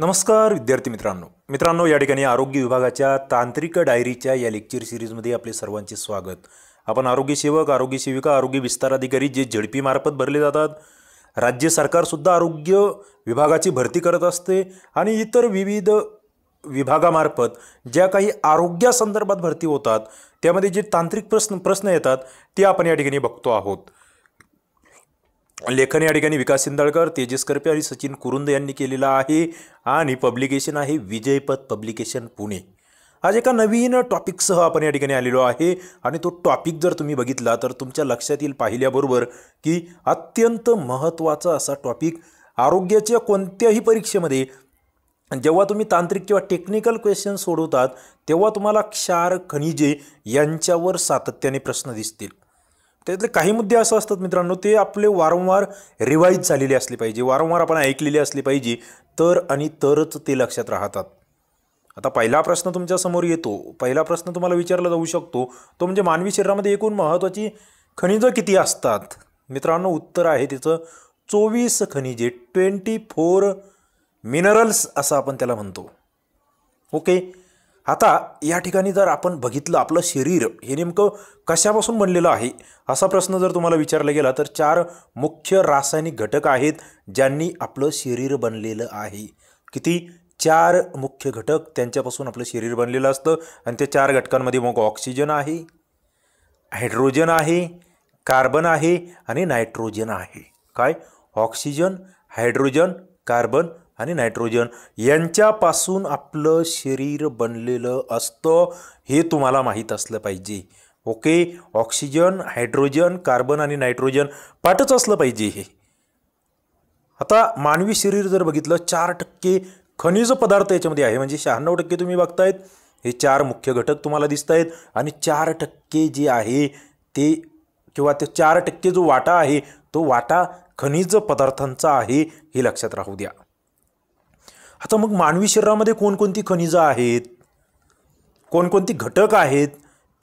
नमस्कार विद्यार्थी मित्रांनो मित्रांनो या ठिकाणी आरोग्य विभागाच्या तांत्रिक डायरीच्या या लेक्चर सिरीजमध्ये आपले सर्वांचे स्वागत आपण आरोग्यसेवक आरोग्यसेविका आरोग्य सेविका आरोग्य विस्तार अधिकारी जे झडपीमार्फत भरले जातात राज्य सरकारसुद्धा आरोग्य विभागाची भरती करत असते आणि इतर विविध विभागामार्फत ज्या काही आरोग्यासंदर्भात भरती होतात त्यामध्ये जे तांत्रिक प्रश्न प्रश्न येतात ते आपण या ठिकाणी बघतो आहोत लेखन या ठिकाणी विकास सिंदळकर तेजस करपे आणि सचिन कुरुंद यांनी केलेला आहे आणि पब्लिकेशन आहे विजयपथ पब्लिकेशन पुणे आज एका नवीन टॉपिकसह आपण या ठिकाणी आलेलो आहे आणि तो टॉपिक जर तुम्ही बघितला तर तुमच्या लक्षात येईल पाहिल्याबरोबर की अत्यंत महत्त्वाचा असा टॉपिक आरोग्याच्या कोणत्याही परीक्षेमध्ये जेव्हा तुम्ही तांत्रिक किंवा टेक्निकल क्वेश्चन सोडवतात तेव्हा तुम्हाला क्षार खनिजे यांच्यावर सातत्याने प्रश्न दिसतील त्यातले काही मुद्दे असं असतात मित्रांनो ते आपले वारंवार रिवाईज झालेले असले पाहिजे वारंवार आपण ऐकलेले असले पाहिजे तर आणि तरच ते लक्षात राहतात आता पहिला प्रश्न तुमच्यासमोर येतो पहिला प्रश्न तुम्हाला विचारला जाऊ शकतो तो म्हणजे मानवी शरीरामध्ये एकूण महत्त्वाची खनिजं किती असतात मित्रांनो उत्तर आहे त्याचं चोवीस खनिजे ट्वेंटी फोर मिनरल्स असं आपण त्याला म्हणतो ओके आता या ठिकाणी जर आपण बघितलं आपलं शरीर हे नेमकं कशापासून बनलेलं आहे असा प्रश्न जर तुम्हाला विचारला गेला तर चार मुख्य रासायनिक घटक आहेत ज्यांनी आपलं शरीर बनलेलं आहे किती चार मुख्य घटक त्यांच्यापासून आपलं शरीर बनलेलं असतं आणि त्या चार घटकांमध्ये मग ऑक्सिजन आहे हायड्रोजन आहे कार्बन आहे आणि नायट्रोजन आहे काय ऑक्सिजन हायड्रोजन कार्बन आणि नायट्रोजन यांच्यापासून आपलं शरीर बनलेलं असतं हे तुम्हाला माहीत असलं पाहिजे ओके ऑक्सिजन हायड्रोजन कार्बन आणि नायट्रोजन पाठच असलं पाहिजे हे आता मानवी शरीर जर बघितलं चार टक्के खनिज पदार्थ याच्यामध्ये आहे म्हणजे शहाण्णव टक्के तुम्ही बघतायत हे चार मुख्य घटक तुम्हाला दिसत आहेत आणि चार टक्के जे आहे ते किंवा ते चार टक्के जो वाटा आहे तो वाटा खनिज पदार्थांचा आहे हे लक्षात राहू द्या आता मग मानवी शरीरामध्ये कोणकोणती खनिजं आहेत कोणकोणती घटक आहेत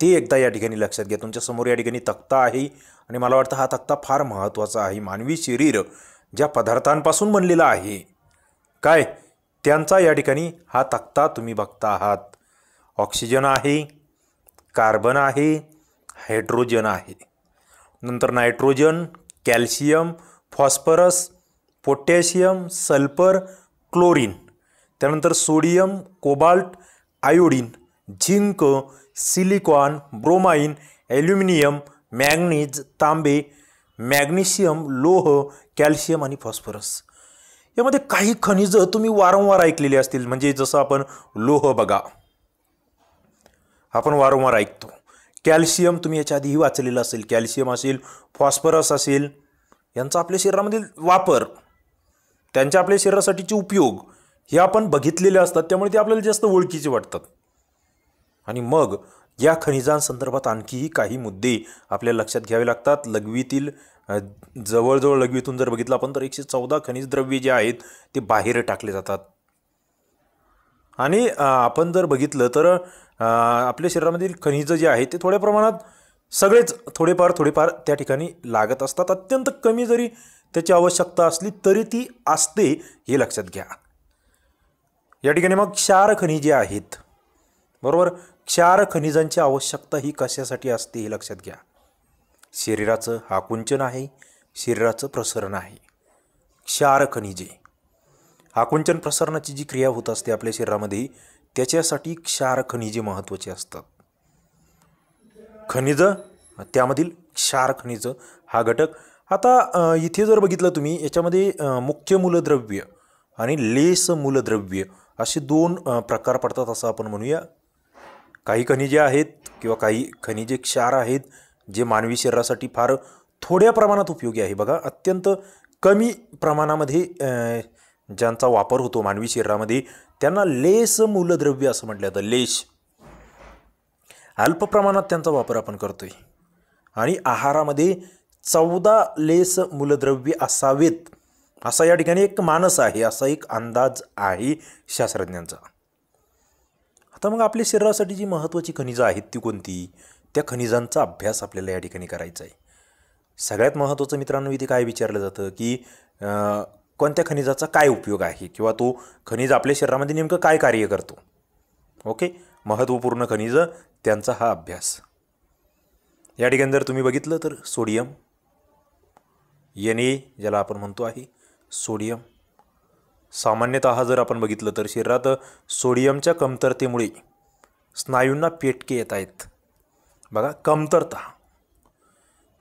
ते एकदा या ठिकाणी लक्षात घ्या तुमच्यासमोर या ठिकाणी तक्ता आहे आणि मला वाटतं हा तक्ता फार महत्त्वाचा आहे मानवी शरीर ज्या पदार्थांपासून बनलेला आहे काय त्यांचा या ठिकाणी हा तक्ता तुम्ही बघता आहात ऑक्सिजन आहे कार्बन आहे हायड्रोजन आहे नंतर nitrogen calcium phosphorus potassium sulphur chlorine त्यानंतर sodium cobalt iodine zinc silicon bromine aluminium manganese तांबे मॅग्नेशियम लोह कॅल्शियम आणि फॉस्फरस यामध्ये काही खनिजं तुम्ही वारंवार ऐकलेली असतील म्हणजे जसं आपण लोह बघा आपण वारंवार ऐकतो कॅल्शियम तुम्ही याच्या आधीही वाचलेलं असेल कॅल्शियम असेल फॉस्फरस असेल यांचा आपल्या शरीरामधील वापर त्यांच्या आपल्या शरीरासाठीचे उपयोग हे आपण बघितलेले असतात त्यामुळे ते आपल्याला जास्त ओळखीचे वाटतात आणि मग या खनिजांसंदर्भात आणखीही काही मुद्दे आपल्या लक्षात घ्यावे लागतात लघवीतील जवळजवळ लघवीतून जर बघितलं आपण तर एकशे चौदा खनिज द्रव्ये जे आहेत ते बाहेर टाकले जातात आणि आपण जर बघितलं तर आपल्या शरीरामधील खनिजं जे आहेत ते थोड्या प्रमाणात सगळेच थोडेफार थोडेफार त्या ठिकाणी लागत असतात अत्यंत कमी जरी त्याची आवश्यकता असली तरी ती असते हे लक्षात घ्या या ठिकाणी मग क्षार खनिजे आहेत बरोबर क्षार खनिजांची आवश्यकता ही कशासाठी असते हे लक्षात घ्या शरीराचं आकुंचन आहे शरीराचं प्रसरण आहे क्षार खनिजे आकुंचन प्रसरणाची जी क्रिया होत असते आपल्या शरीरामध्ये त्याच्यासाठी क्षार खनिजे महत्त्वाचे असतात खनिज त्यामधील क्षार खनिज हा घटक आता इथे जर बघितलं तुम्ही याच्यामध्ये मुख्य मूलद्रव्य आणि लेस मूलद्रव्य असे दोन प्रकार पडतात असं आपण म्हणूया काही खनिजे आहेत किंवा काही खनिजे क्षार आहेत जे मानवी शरीरासाठी फार थोड्या प्रमाणात उपयोगी आहे बघा अत्यंत कमी प्रमाणामध्ये ज्यांचा वापर होतो मानवी शरीरामध्ये त्यांना लेस मूलद्रव्य असं म्हटलं जातं लेस अल्प प्रमाणात त्यांचा वापर आपण करतो आहे आणि आहारामध्ये चौदा लेस मूलद्रव्य असावेत असा या ठिकाणी एक मानस आहे असा एक अंदाज आहे शास्त्रज्ञांचा आता मग आपल्या शरीरासाठी जी महत्त्वाची खनिजं आहेत ती कोणती त्या खनिजांचा अभ्यास आपल्याला या ठिकाणी करायचा आहे सगळ्यात महत्त्वाचं मित्रांनो इथे काय विचारलं जातं की कोणत्या खनिजाचा काय उपयोग आहे किंवा तो खनिज आपल्या शरीरामध्ये नेमकं काय कार्य करतो ओके महत्त्वपूर्ण खनिज त्यांचा हा अभ्यास या ठिकाणी जर तुम्ही बघितलं तर सोडियम येणे ज्याला आपण म्हणतो आहे सोडियम सामान्यत जर आपण बघितलं तर शरीरात सोडियमच्या कमतरतेमुळे स्नायूंना पेटके येत आहेत बघा कमतरता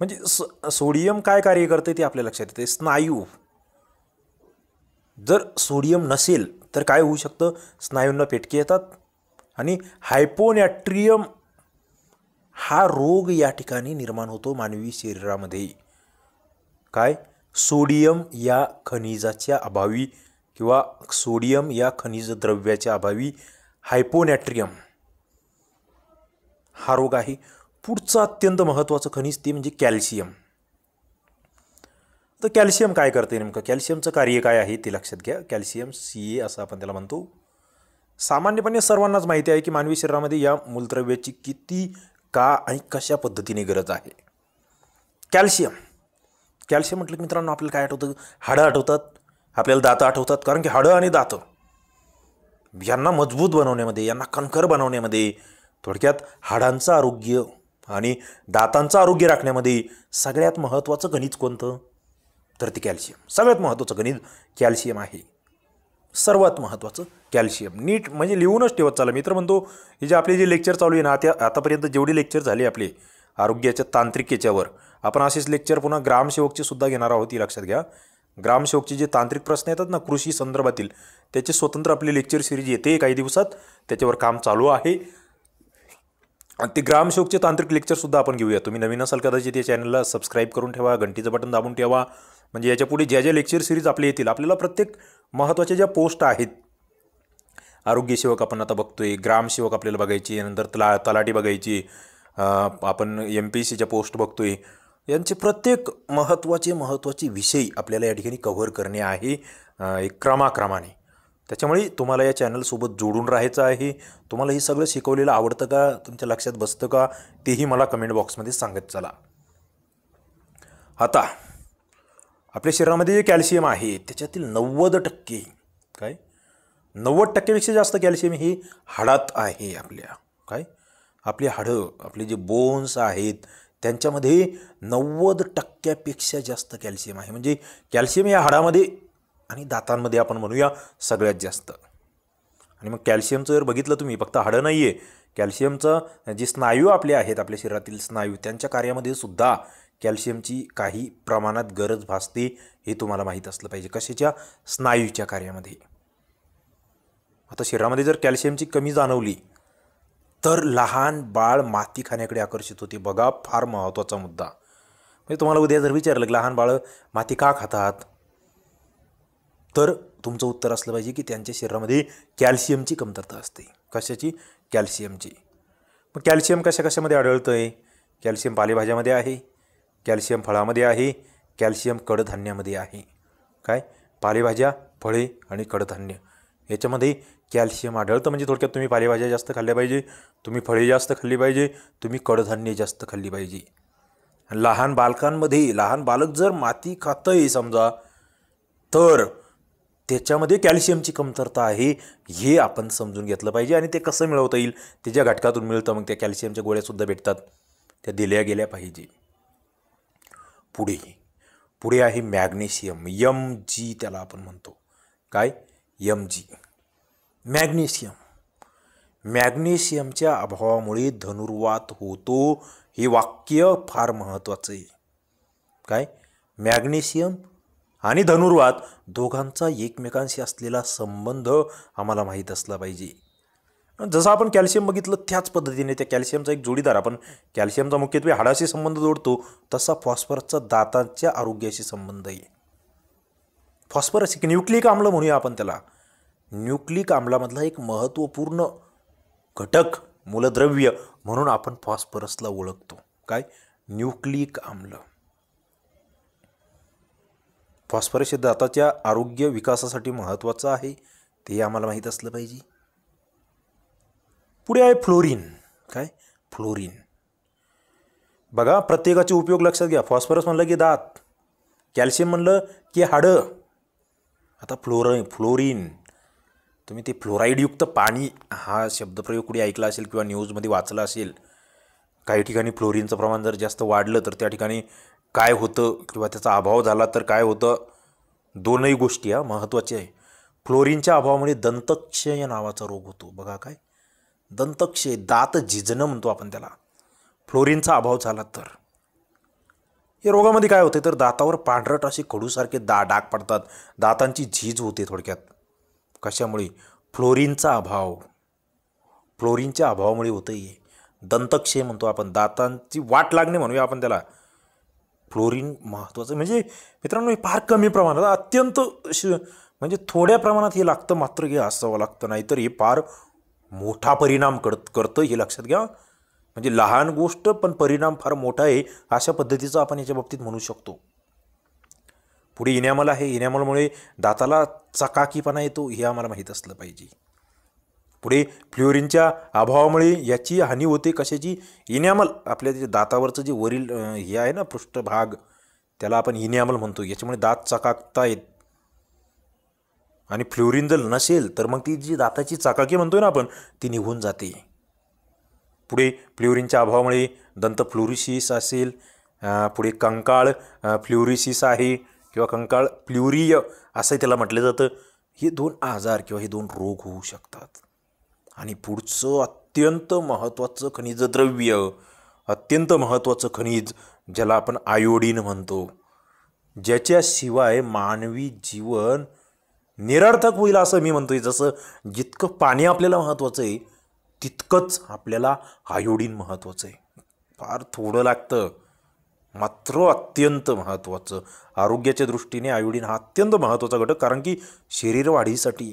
म्हणजे स सोडियम काय कार्य करते ते आपल्या लक्षात येते स्नायू जर सोडियम नसेल तर काय होऊ शकतं स्नायूंना पेटके येतात आणि हायपोनॅट्रियम हा रोग या ठिकाणी निर्माण होतो मानवी शरीरामध्ये काय सोडियम या खनिजाच्या अभावी किंवा सोडियम या खनिज द्रव्याच्या अभावी हायपोनॅट्रियम हा रोग आहे पुढचं अत्यंत महत्त्वाचं खनिज ते म्हणजे कॅल्शियम तर कॅल्शियम काय करते नेमकं कॅल्शियमचं कार्य काय आहे ते लक्षात घ्या कॅल्शियम सी ए असं आपण त्याला म्हणतो सामान्यपणे सर्वांनाच माहिती आहे की मानवी शरीरामध्ये या मूलद्रव्याची किती का आणि कशा पद्धतीने गरज आहे कॅल्शियम कॅल्शियम म्हटलं की मित्रांनो आपल्याला काय आठवतं हाडं आठवतात आपल्याला दातं आठवतात कारण की हाडं आणि दातं यांना मजबूत बनवण्यामध्ये यांना कणखर बनवण्यामध्ये थोडक्यात हाडांचं आरोग्य आणि दातांचं आरोग्य राखण्यामध्ये सगळ्यात महत्त्वाचं गणित कोणतं तर ते कॅल्शियम सगळ्यात महत्त्वाचं गणित कॅल्शियम आहे सर्वात महत्त्वाचं कॅल्शियम नीट म्हणजे लिहूनच ठेवत चाला मित्र म्हणतो हे जे आपले जे लेक्चर चालू आहे ना आता आतापर्यंत जेवढे लेक्चर झाले आपले आरोग्याच्या तांत्रिक याच्यावर आपण असेच लेक्चर पुन्हा ग्रामसेवकचे सुद्धा घेणार आहोत ही लक्षात घ्या ग्रामसेवकचे जे तांत्रिक प्रश्न येतात ना कृषी संदर्भातील त्याचे स्वतंत्र आपली लेक्चर सिरीज येते काही दिवसात त्याच्यावर काम चालू आहे आणि ते ग्रामसेवकचे तांत्रिक लेक्चरसुद्धा आपण घेऊया तुम्ही नवीन असाल कदाचित या चॅनलला सबस्क्राईब करून ठेवा घंटीचं बटन दाबून ठेवा म्हणजे याच्यापुढे ज्या ज्या लेक्चर सिरीज आपले येतील आपल्याला प्रत्येक महत्त्वाच्या ज्या पोस्ट आहेत आरोग्यसेवक आपण आता बघतोय ग्रामसेवक आपल्याला बघायची नंतर तला तलाठी बघायची आपण एम पी सीच्या पोस्ट बघतो आहे यांचे प्रत्येक महत्त्वाचे महत्त्वाचे विषय आपल्याला या ठिकाणी कव्हर करणे आहे एक क्रमाक्रमाने त्याच्यामुळे तुम्हाला या चॅनलसोबत जोडून राहायचं आहे तुम्हाला हे सगळं शिकवलेलं आवडतं का तुमच्या लक्षात बसतं का तेही मला कमेंट बॉक्समध्ये सांगत चला आता आपल्या शरीरामध्ये जे कॅल्शियम आहे त्याच्यातील नव्वद टक्के काय नव्वद टक्केपेक्षा जास्त कॅल्शियम ही हाडात आहे आपल्या काय आपली हाडं आपले जे बोन्स आहेत त्यांच्यामध्ये नव्वद टक्क्यापेक्षा जास्त कॅल्शियम आहे म्हणजे कॅल्शियम या हाडामध्ये आणि दातांमध्ये आपण म्हणूया सगळ्यात जास्त आणि मग कॅल्शियमचं जर बघितलं तुम्ही फक्त हाडं नाही आहे कॅल्शियमचं जे स्नायू आपले आहेत आपल्या शरीरातील स्नायू त्यांच्या कार्यामध्ये सुद्धा कॅल्शियमची काही प्रमाणात गरज भासते हे तुम्हाला माहीत असलं पाहिजे कशाच्या स्नायूच्या कार्यामध्ये आता शरीरामध्ये जर कॅल्शियमची कमी जाणवली तर लहान बाळ माती खाण्याकडे आकर्षित होते बघा फार महत्त्वाचा मुद्दा म्हणजे तुम्हाला उद्या जर विचारलं की लहान बाळ माती का खातात तर तुमचं उत्तर असलं पाहिजे की त्यांच्या शरीरामध्ये कॅल्शियमची कमतरता असते कशाची कॅल्शियमची मग कॅल्शियम कशा कशामध्ये आढळतं आहे कॅल्शियम पालेभाज्यामध्ये आहे कॅल्शियम फळामध्ये आहे कॅल्शियम कडधान्यामध्ये आहे काय पालेभाज्या फळे आणि कडधान्य याच्यामध्ये कॅल्शियम आढळतं म्हणजे थोडक्यात तुम्ही पालेभाज्या जास्त खाल्ल्या पाहिजे तुम्ही फळे जास्त खाल्ली पाहिजे तुम्ही कडधान्ये जास्त खाल्ली पाहिजे लहान बालकांमध्ये लहान बालक जर माती खातंय समजा तर त्याच्यामध्ये कॅल्शियमची कमतरता आहे हे आपण समजून घेतलं पाहिजे आणि ते कसं मिळवता येईल ते ज्या घटकातून मिळतं मग त्या कॅल्शियमच्या गोळ्यासुद्धा भेटतात त्या दिल्या गेल्या पाहिजे पुढे पुढे आहे मॅग्नेशियम यम जी त्याला आपण म्हणतो काय एम जी मॅग्नेशियम मॅग्नेशियमच्या अभावामुळे धनुर्वात होतो हे वाक्य फार महत्त्वाचं आहे काय मॅग्नेशियम आणि धनुर्वात दोघांचा एकमेकांशी असलेला संबंध आम्हाला माहीत असला पाहिजे जसं आपण कॅल्शियम बघितलं त्याच पद्धतीने त्या कॅल्शियमचा एक जोडीदार आपण कॅल्शियमचा मुख्यत्वे हाडाशी संबंध जोडतो तसा फॉस्फरसचा दातांच्या आरोग्याशी संबंध आहे फॉस्फरस एक न्यूक्लिक आम्ल म्हणूया आपण त्याला न्यूक्लिक आम्लामधला एक महत्त्वपूर्ण घटक मूलद्रव्य म्हणून आपण फॉस्फरसला ओळखतो काय न्यूक्लिक आम्ल फॉस्फरस हे दाताच्या आरोग्य विकासासाठी महत्त्वाचं आहे ते आम्हाला माहीत असलं पाहिजे पुढे आहे फ्लोरीन काय फ्लोरीन बघा प्रत्येकाचे उपयोग लक्षात घ्या फॉस्फरस म्हणलं की दात कॅल्शियम म्हणलं की हाडं आता फ्लोर फ्लोरीन तुम्ही ते फ्लोराईडयुक्त पाणी हा शब्दप्रयोग कुठे ऐकला असेल किंवा न्यूजमध्ये वाचला असेल काही ठिकाणी फ्लोरीनचं प्रमाण जर जास्त वाढलं तर त्या ठिकाणी काय होतं किंवा त्याचा अभाव झाला तर काय होतं दोनही गोष्टी हा महत्त्वाच्या आहे फ्लोरीनच्या अभावामुळे दंतक्षय नावाचा रोग होतो बघा काय दंतक्षय दात झिजणं म्हणतो आपण त्याला फ्लोरीनचा अभाव झाला तर या रोगामध्ये काय होते तर दातावर पांढरट असे खडूसारखे दा डाग पडतात दातांची झीज होते थोडक्यात कशामुळे फ्लोरीनचा अभाव फ्लोरीनच्या अभावामुळे होतं हे दंतक्षय म्हणतो आपण दातांची वाट लागणे म्हणूया आपण त्याला फ्लोरीन महत्त्वाचं म्हणजे मित्रांनो हे फार कमी प्रमाणात अत्यंत म्हणजे थोड्या प्रमाणात हे लागतं मात्र हे असावं लागतं नाहीतर हे फार मोठा परिणाम करत करतं हे लक्षात घ्या म्हणजे लहान गोष्ट पण परिणाम फार मोठा आहे अशा पद्धतीचा आपण याच्या बाबतीत म्हणू शकतो पुढे इनॅमल आहे इनॅमलमुळे दाताला चकाकीपणा येतो हे आम्हाला माहीत असलं पाहिजे पुढे फ्लोरिनच्या अभावामुळे याची हानी होते कशाची इनॅमल आपल्या जे दातावरचं जे वरील हे आहे ना पृष्ठभाग त्याला आपण इनॅमल म्हणतो याच्यामुळे दात चकाकता येत आणि फ्लोरिन जर नसेल तर मग ती जी दाताची चाकाकी म्हणतोय ना आपण ती निघून जाते पुढे फ्ल्युरिनच्या अभावामुळे दंत फ्लुरिसिस असेल पुढे कंकाळ फ्ल्युरिसिस आहे किंवा कंकाळ फ्ल्युरिय असं त्याला म्हटलं जातं हे दोन आजार किंवा हे दोन रोग होऊ शकतात आणि पुढचं अत्यंत महत्त्वाचं खनिज द्रव्य अत्यंत महत्त्वाचं खनिज ज्याला आपण आयोडीन म्हणतो ज्याच्याशिवाय मानवी जीवन निरर्थक होईल असं मी म्हणतोय जसं जितकं पाणी आपल्याला महत्त्वाचं आहे तितकंच आपल्याला आयोडीन महत्त्वाचं आहे फार थोडं लागतं मात्र अत्यंत महत्त्वाचं आरोग्याच्या दृष्टीने आयोडीन हा अत्यंत महत्त्वाचा घटक कारण की शरीर वाढीसाठी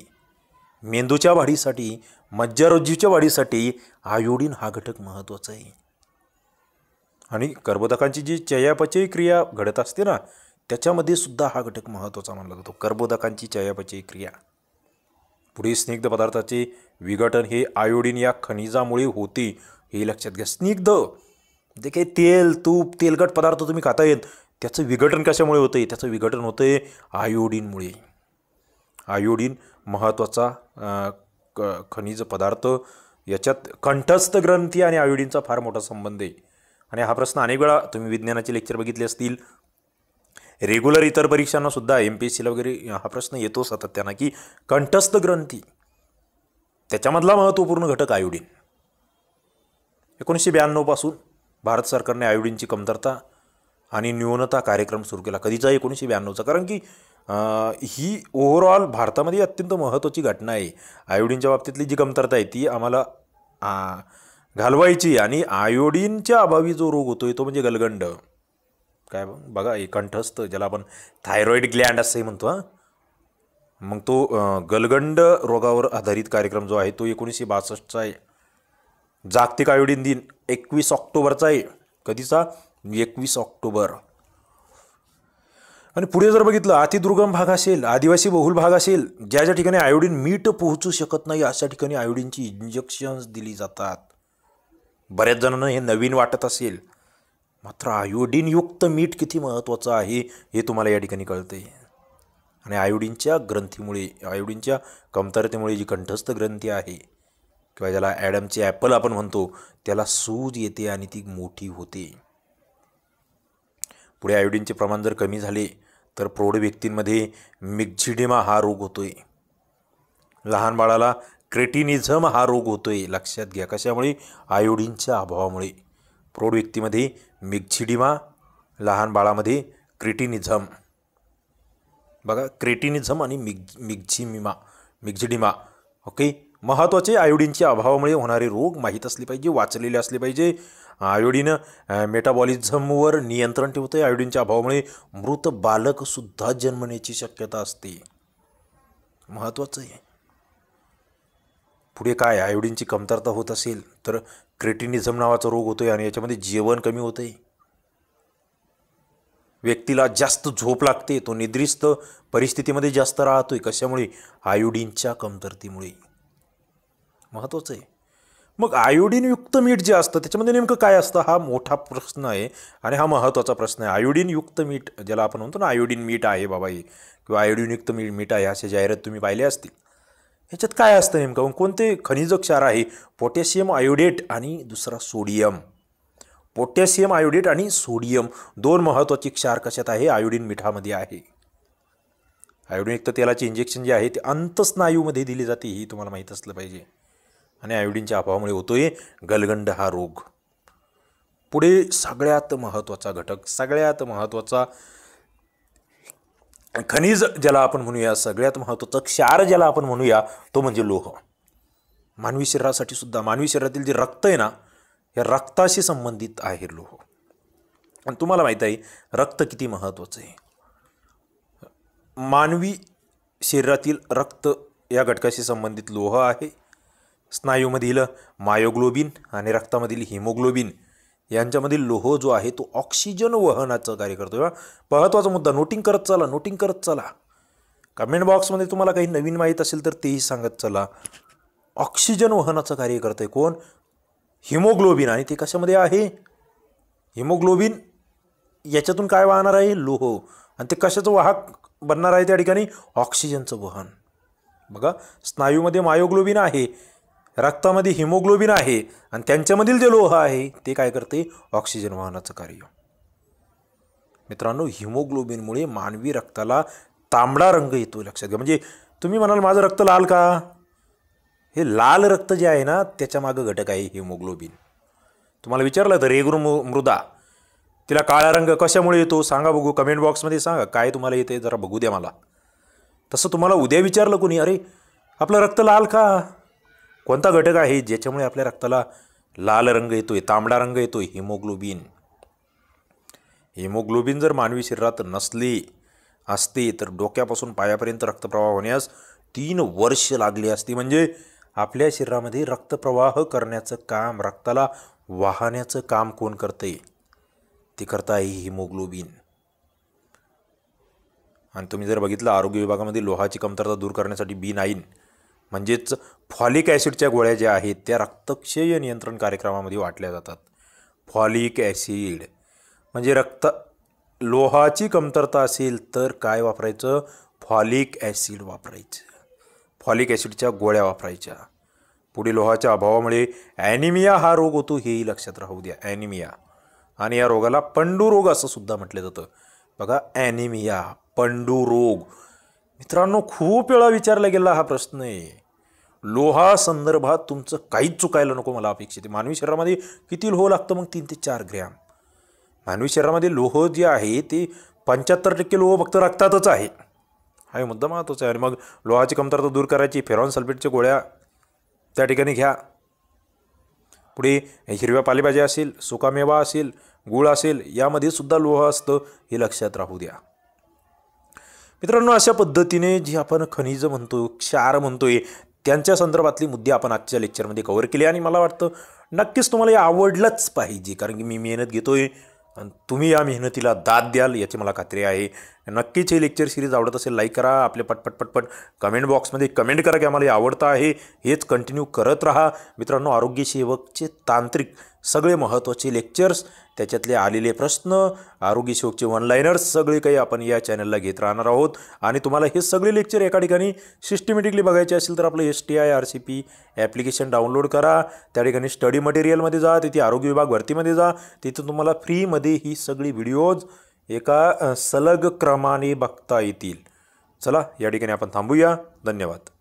मेंदूच्या वाढीसाठी मज्जारोजीच्या वाढीसाठी आयोडीन हा घटक महत्त्वाचा आहे आणि कर्बोदकांची जी चयापचय क्रिया घडत असते ना त्याच्यामध्ये सुद्धा हा घटक महत्त्वाचा मानला जातो कर्बोदकांची चयापचय क्रिया पुढील स्निग्ध पदार्थाचे विघटन हे आयोडीन या खनिजामुळे होते हे लक्षात घ्या स्निग्ध जे काही तेल तूप तेलकट पदार्थ तुम्ही खाता येत त्याचं विघटन कशामुळे होतं आहे त्याचं विघटन होतं आहे आयोडीनमुळे आयोडीन महत्त्वाचा खनिज पदार्थ याच्यात कंठस्थ ग्रंथी आणि आयोडीनचा फार मोठा संबंध आहे आणि हा प्रश्न अनेक वेळा तुम्ही विज्ञानाचे लेक्चर बघितले असतील रेग्युलर इतर परीक्षांना सुद्धा एम पी एस सीला वगैरे हा प्रश्न येतो सातत्यानं की कंठस्थ ग्रंथी त्याच्यामधला महत्त्वपूर्ण घटक आयोडीन एकोणीसशे ब्याण्णवपासून भारत सरकारने आयोडीनची कमतरता आणि न्यूनता कार्यक्रम सुरू केला कधीचा एकोणीसशे ब्याण्णवचा कारण की आ, ही ओव्हरऑल भारतामध्ये अत्यंत महत्त्वाची घटना आहे आयोडीनच्या बाबतीतली जी कमतरता आहे ती आम्हाला घालवायची आणि आयोडीनच्या अभावी जो रोग होतोय तो म्हणजे गलगंड काय बघा एक कंठस्थ ज्याला आपण थायरॉईड ग्लँड असंही म्हणतो हां मग तो गलगंड रोगावर आधारित कार्यक्रम जो आहे तो एकोणीसशे बासष्टचा आहे जागतिक आयोडीन दिन एकवीस ऑक्टोबरचा आहे कधीचा एकवीस ऑक्टोबर आणि पुढे जर बघितलं अतिदुर्गम भाग असेल आदिवासी बहुल भाग असेल ज्या ज्या ठिकाणी आयोडीन मीठ पोहोचू शकत नाही अशा ठिकाणी आयोडीनची इंजेक्शन्स दिली जातात बऱ्याच जणांना हे नवीन वाटत असेल मात्र आयोडीनयुक्त मीठ किती महत्त्वाचं आहे हे तुम्हाला या ठिकाणी कळतं आणि आयोडीनच्या ग्रंथीमुळे आयोडीनच्या कमतरतेमुळे जी कंठस्थ ग्रंथी आहे किंवा ज्याला ॲडमचे ॲपल आपण म्हणतो त्याला सूज येते आणि ती मोठी होते पुढे आयोडीनचे प्रमाण जर कमी झाले तर प्रौढ व्यक्तींमध्ये मिग्झिडिमा हा रोग होतोय लहान बाळाला क्रेटिनिझम हा रोग होतोय लक्षात घ्या कशामुळे आयोडीनच्या अभावामुळे प्रौढ व्यक्तीमध्ये मिगछिडिमा लहान बाळामध्ये क्रिटिनिझम बघा क्रेटिनिझम आणि मिग मिगझिमिमा ओके महत्त्वाचे आयोडीनच्या अभावामुळे होणारे रोग माहीत असले पाहिजे वाचलेले असले पाहिजे आयोडीन मेटाबॉलिझमवर नियंत्रण ठेवते आयोडीनच्या अभावामुळे मृत बालकसुद्धा जन्मण्याची शक्यता असते महत्त्वाचं आहे पुढे काय आयोडीनची कमतरता होत असेल तर क्रेटिनिझम नावाचा रोग होतो आहे आणि याच्यामध्ये जेवण कमी होतं आहे व्यक्तीला जास्त झोप लागते तो निद्रिस्त परिस्थितीमध्ये जास्त राहतोय कशामुळे आयोडीनच्या कमतरतेमुळे महत्त्वाचं आहे मग युक्त मीठ जे असतं त्याच्यामध्ये नेमकं काय असतं हा मोठा प्रश्न आहे आणि हा महत्त्वाचा प्रश्न आहे युक्त मीठ ज्याला आपण म्हणतो ना आयोडीन मीठ आहे बाबा हे किंवा आयोडीनयुक्त मीठ मीठ आहे अशा जाहिरात तुम्ही पाहिले असतील ह्याच्यात काय असतं नेमकं कोणते खनिज क्षार आहे पोटॅशियम आयोडेट आणि दुसरा सोडियम पोटॅशियम आयोडेट आणि सोडियम दोन महत्त्वाचे क्षार कशात आहे आयोडीन मिठामध्ये आहे आयोडीन तेलाचे इंजेक्शन जे आहे ते अंतस्नायूमध्ये दिली जाते ही तुम्हाला माहीत असलं पाहिजे आणि आयोडीनच्या अभावामुळे होतोय गलगंड हा रोग पुढे सगळ्यात महत्त्वाचा घटक सगळ्यात महत्त्वाचा खनिज ज्याला आपण म्हणूया सगळ्यात महत्त्वाचं क्षार ज्याला आपण म्हणूया तो म्हणजे लोह मानवी शरीरासाठी सुद्धा मानवी शरीरातील जे रक्त आहे ना या रक्ताशी संबंधित आहे लोह आणि तुम्हाला माहीत आहे रक्त किती महत्त्वाचं आहे मानवी शरीरातील रक्त या घटकाशी संबंधित लोह आहे स्नायूमधील मायोग्लोबिन आणि रक्तामधील हिमोग्लोबिन यांच्यामधील लोह जो आहे तो ऑक्सिजन वहनाचं कार्य करतो किंवा महत्त्वाचा मुद्दा नोटिंग करत चला नोटिंग करत चला कमेंट बॉक्समध्ये तुम्हाला काही नवीन माहीत असेल तर तेही सांगत चला ऑक्सिजन वहनाचं कार्य करतं आहे कोण हिमोग्लोबिन आणि ते कशामध्ये आहे हिमोग्लोबिन याच्यातून काय वाहणार आहे लोह आणि ते कशाचं वाहक बनणार आहे त्या ठिकाणी ऑक्सिजनचं वहन बघा स्नायूमध्ये मायोग्लोबिन आहे रक्तामध्ये हिमोग्लोबिन आहे आणि त्यांच्यामधील जे लोह आहे ते काय करते ऑक्सिजन वाहनाचं कार्य मित्रांनो हिमोग्लोबिनमुळे मानवी रक्ताला तांबडा रंग येतो लक्षात घ्या म्हणजे तुम्ही म्हणाल माझं रक्त लाल का हे लाल रक्त जे आहे ना त्याच्यामागं घटक आहे हिमोग्लोबिन तुम्हाला विचारलं तर रेगुर मृदा तिला काळा रंग कशामुळे येतो सांगा बघू कमेंट बॉक्समध्ये सांगा काय तुम्हाला येते जरा बघू द्या मला तसं तुम्हाला उद्या विचारलं कोणी अरे आपलं रक्त लाल का कोणता घटक आहे ज्याच्यामुळे आपल्या रक्ताला लाल रंग येतोय तांबडा रंग येतोय हिमोग्लोबिन हिमोग्लोबिन जर मानवी शरीरात नसले असते तर डोक्यापासून पायापर्यंत रक्तप्रवाह होण्यास तीन वर्ष लागली असती म्हणजे आपल्या शरीरामध्ये रक्तप्रवाह करण्याचं काम रक्ताला वाहण्याचं काम कोण करते ते करता आहे हिमोग्लोबिन आणि तुम्ही जर बघितलं आरोग्य विभागामध्ये लोहाची कमतरता दूर करण्यासाठी बी नाईन म्हणजेच फॉलिक ॲसिडच्या गोळ्या ज्या आहेत त्या रक्तक्षय नियंत्रण कार्यक्रमामध्ये वाटल्या जातात फॉलिक ॲसिड म्हणजे रक्त लोहाची कमतरता असेल तर काय वापरायचं फॉलिक ॲसिड वापरायचं फॉलिक ॲसिडच्या गोळ्या वापरायच्या पुढे लोहाच्या अभावामुळे ॲनिमिया हा रोग होतो हेही लक्षात राहू द्या ॲनिमिया आणि या रोगाला पंडुरोग असं सुद्धा म्हटलं जातं बघा ॲनिमिया रोग मित्रांनो खूप वेळा विचारला गेला हा प्रश्न आहे लोहा संदर्भात तुमचं काहीच चुकायला नको मला अपेक्षित मानवी शरीरामध्ये किती लोह लागतं मग तीन ते चार ग्रॅम मानवी शरीरामध्ये लोह जे आहे ते पंच्याहत्तर टक्के लोह फक्त रक्तातच आहे हा मुद्दा महत्त्वाचा आहे आणि मग लोहाची कमतरता दूर करायची फेरॉन सल्फेटच्या गोळ्या त्या ठिकाणी घ्या पुढे हिरव्या पालेभाज्या असेल सुकामेवा असेल गुळ असेल यामध्ये सुद्धा लोह असतं हे लक्षात राहू द्या मित्रांनो अशा पद्धतीने जी आपण खनिज म्हणतो क्षार म्हणतोय त्यांच्या संदर्भातली मुद्दे आपण आजच्या लेक्चरमध्ये कव्हर केले आणि मला वाटतं नक्कीच तुम्हाला हे आवडलंच पाहिजे कारण की मी मेहनत घेतो आहे आणि तुम्ही या मेहनतीला दाद द्याल याची मला खात्री आहे नक्कीच हे लेक्चर सिरीज आवडत असेल लाईक करा आपले पटपट पटपट कमेंट बॉक्समध्ये कमेंट करा की आम्हाला हे आवडतं आहे हेच कंटिन्यू करत राहा मित्रांनो आरोग्यसेवकचे तांत्रिक सगळे महत्त्वाचे लेक्चर्स त्याच्यातले आलेले प्रश्न आरोग्यशोकचे वनलायनर्स सगळे काही आपण या चॅनलला घेत राहणार आहोत आणि तुम्हाला हे सगळे लेक्चर एका ठिकाणी सिस्टमॅटिकली बघायचे असेल तर आपलं S T I R C P application download करा त्या ठिकाणी स्टडी मटेरियलमध्ये जा तिथे आरोग्य विभाग भरतीमध्ये जा तिथे तुम्हाला फ्रीमध्ये ही सगळी व्हिडिओज एका सलग क्रमाने बघता येतील चला या ठिकाणी आपण थांबूया धन्यवाद